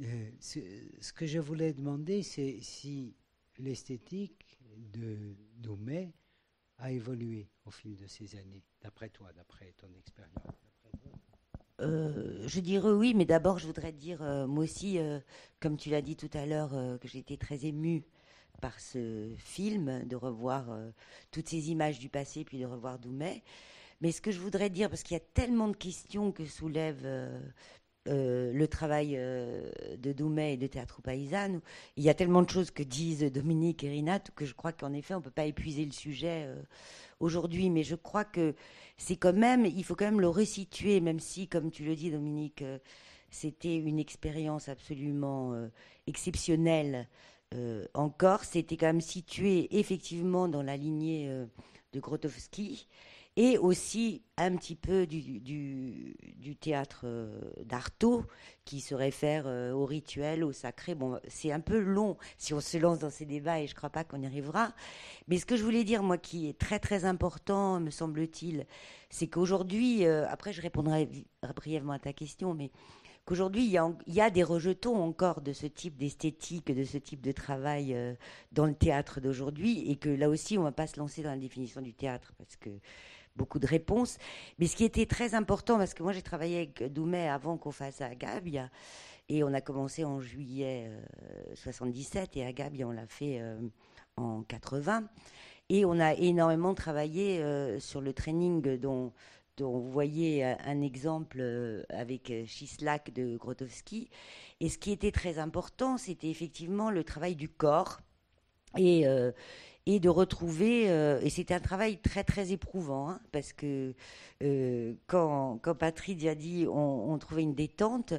Euh, ce, que je voulais demander, c'est si l'esthétique de Doumé a évolué au fil de ces années, d'après toi, d'après ton expérience. Euh, je dirais oui, mais d'abord je voudrais dire, euh, moi aussi, comme tu l'as dit tout à l'heure, que j'ai été très émue par ce film, de revoir toutes ces images du passé, puis de revoir Doumet. Mais ce que je voudrais dire, parce qu'il y a tellement de questions que soulève euh, le travail euh, de Doumet et de Théâtre Paysanne. Il y a tellement de choses que disent Dominique et Rinat que je crois qu'en effet, on ne peut pas épuiser le sujet euh, aujourd'hui. Mais je crois que c'est quand même, il faut quand même le resituer, même si, comme tu le dis, Dominique, c'était une expérience absolument exceptionnelle en Corse. C'était quand même situé effectivement dans la lignée de Grotowski et aussi un petit peu du, théâtre euh, d'Artaud qui se réfère euh, au rituel, au sacré. Bon, c'est un peu long si on se lance dans ces débats et je ne crois pas qu'on y arrivera. Mais ce que je voulais dire, moi, qui est très très important, me semble-t-il, c'est qu'aujourd'hui, euh, après je répondrai brièvement à ta question, mais qu'aujourd'hui, il, y, a, des rejetons encore de ce type d'esthétique, de ce type de travail euh, dans le théâtre d'aujourd'hui, et que là aussi, on ne va pas se lancer dans la définition du théâtre, parce que beaucoup de réponses. Mais ce qui était très important, parce que moi j'ai travaillé avec Doumet avant qu'on fasse à Agabia, et on a commencé en juillet 77, euh, et Agabia on l'a fait euh, en 80. Et on a énormément travaillé sur le training dont dont vous voyez euh, un exemple euh, avec euh, Chislak de Grotowski. Et ce qui était très important, c'était effectivement le travail du corps et, de retrouver. et c'était un travail très très éprouvant hein, parce que quand, quand a dit on, trouvait une détente,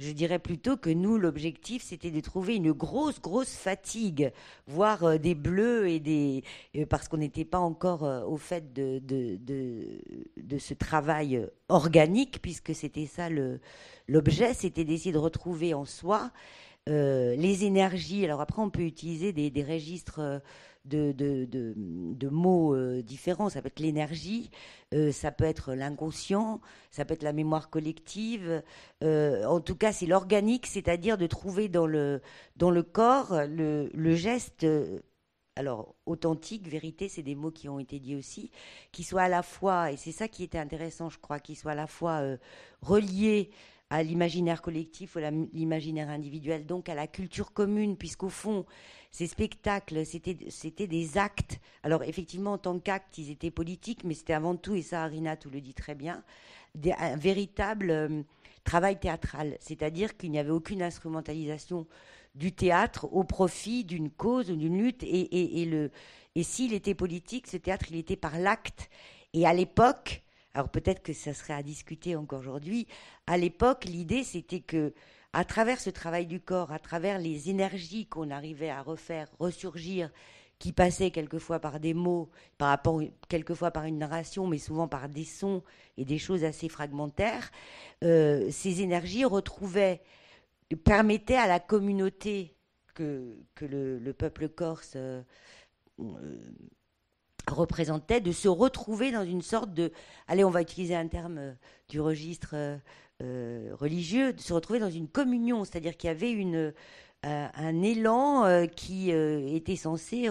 je dirais plutôt que nous, l'objectif, c'était de trouver une grosse, grosse fatigue, voire euh, des bleus et des euh, parce qu'on n'était pas encore euh, au fait de, de, de ce travail organique, puisque c'était ça l'objet, c'était d'essayer de retrouver en soi euh, les énergies. Alors après, on peut utiliser des, registres euh, de, mots euh, différents. Ça peut être l'énergie, ça peut être l'inconscient, ça peut être la mémoire collective. en tout cas, c'est l'organique, c'est-à-dire de trouver dans le, dans le corps le, geste. alors, authentique, vérité, c'est des mots qui ont été dits aussi, qui soient à la fois, et c'est ça qui était intéressant, je crois, qui soit à la fois relié à l'imaginaire collectif ou à l'imaginaire individuel, donc à la culture commune, puisqu'au fond, ces spectacles, c'était des actes. Alors effectivement, en tant qu'actes, ils étaient politiques, mais c'était avant tout, et ça, Arina, tout le dit très bien, un véritable euh, travail théâtral. C'est-à-dire qu'il n'y avait aucune instrumentalisation du théâtre au profit d'une cause ou d'une lutte. Et, et, et s'il était politique, ce théâtre, il était par l'acte. Et à l'époque, alors peut-être que ça serait à discuter encore aujourd'hui. À l'époque, l'idée c'était que, à travers ce travail du corps, à travers les énergies qu'on arrivait à refaire ressurgir, qui passaient quelquefois par des mots, par rapport, quelquefois par une narration, mais souvent par des sons et des choses assez fragmentaires, euh, ces énergies retrouvaient, permettaient à la communauté que, que le, peuple corse euh, euh, représentait de se retrouver dans une sorte de, allez, on va utiliser un terme euh, du registre euh, euh, religieux, de se retrouver dans une communion, c'est-à-dire qu'il y avait une, un élan qui était censé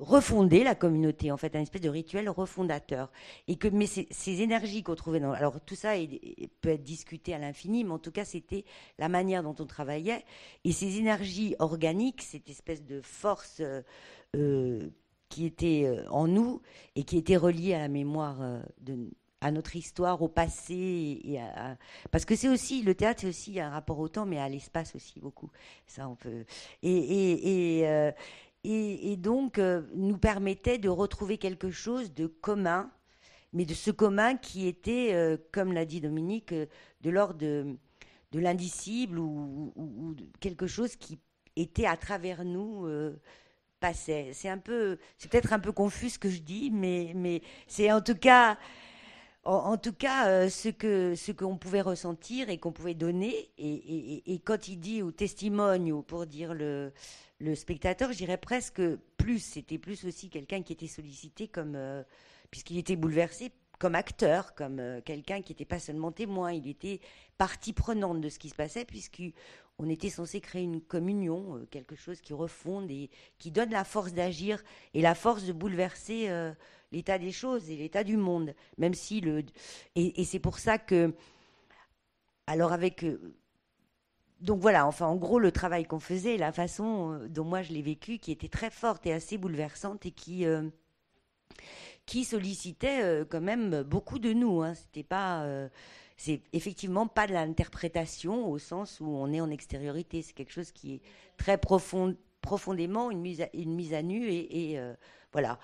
refonder la communauté, en fait, un espèce de rituel refondateur. Et que, mais ces, énergies qu'on trouvait dans, alors tout ça peut être discuté à l'infini, mais en tout cas, c'était la manière dont on travaillait. Et ces énergies organiques, cette espèce de force qui était euh, en nous et qui était relié à la mémoire euh, de, à notre histoire, au passé, et parce que c'est aussi le théâtre, c'est aussi un rapport au temps, mais à l'espace aussi beaucoup. Ça, on peut et et, et, euh, donc nous permettait de retrouver quelque chose de commun, mais de ce commun qui était, comme l'a dit Dominique, de l'ordre de, de l'indicible ou, quelque chose qui était à travers nous. C'est un peu, c'est peut-être un peu confus ce que je dis, mais, c'est en tout cas, en, tout cas, euh, ce que ce qu'on pouvait ressentir et qu'on pouvait donner. Et, quand il dit au témoignage ou pour dire le le spectateur, j'irais presque plus. C'était plus aussi quelqu'un qui était sollicité comme euh, puisqu'il était bouleversé comme acteur, comme euh, quelqu'un qui n'était pas seulement témoin, il était partie prenante de ce qui se passait, puisqu'on on était censé créer une communion, euh, quelque chose qui refonde et qui donne la force d'agir et la force de bouleverser euh, l'état des choses et l'état du monde. Même si le et, c'est pour ça que alors avec euh, donc voilà, enfin en gros le travail qu'on faisait, la façon dont moi je l'ai vécu, qui était très forte et assez bouleversante et qui qui sollicitait euh, quand même beaucoup de nous. Hein. C'était pas, euh, c'est effectivement pas de l'interprétation au sens où on est en extériorité. C'est quelque chose qui est très profond, profondément une mise à, nu et euh, voilà.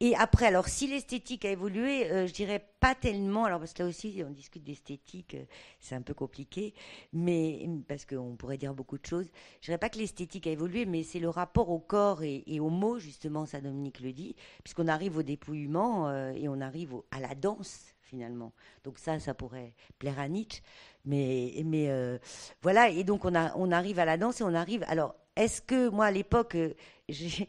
Et après, alors si l'esthétique a évolué, euh, je dirais pas tellement, alors parce que là aussi on discute d'esthétique, euh, c'est un peu compliqué, mais mm, parce qu'on pourrait dire beaucoup de choses. Je dirais pas que l'esthétique a évolué, mais c'est le rapport au corps et, aux mots, justement, ça Dominique le dit, puisqu'on arrive au dépouillement euh, et on arrive à la danse finalement. Donc ça, ça pourrait plaire à Nietzsche, mais voilà. Et donc on on arrive à la danse et on arrive alors est-ce que moi à l'époque, euh,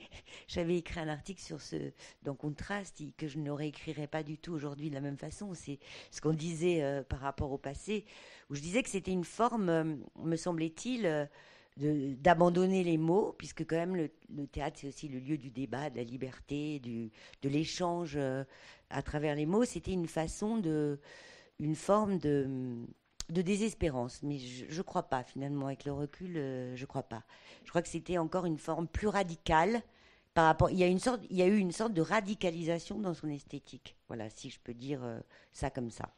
j'avais écrit un article sur ce dans Contraste que je ne réécrirais pas du tout aujourd'hui de la même façon. C'est ce qu'on disait euh, par rapport au passé, où je disais que c'était une forme, euh, me semblait-il, d'abandonner les mots, puisque quand même le, le théâtre c'est aussi le lieu du débat, de la liberté, du, de l'échange à travers les mots. C'était une façon de, une forme de de désespérance, mais je ne crois pas finalement, avec le recul, je euh, je crois pas. Je crois que c'était encore une forme plus radicale par rapport. Il y a eu une sorte de radicalisation dans son esthétique. Voilà, si je peux dire euh, ça comme ça.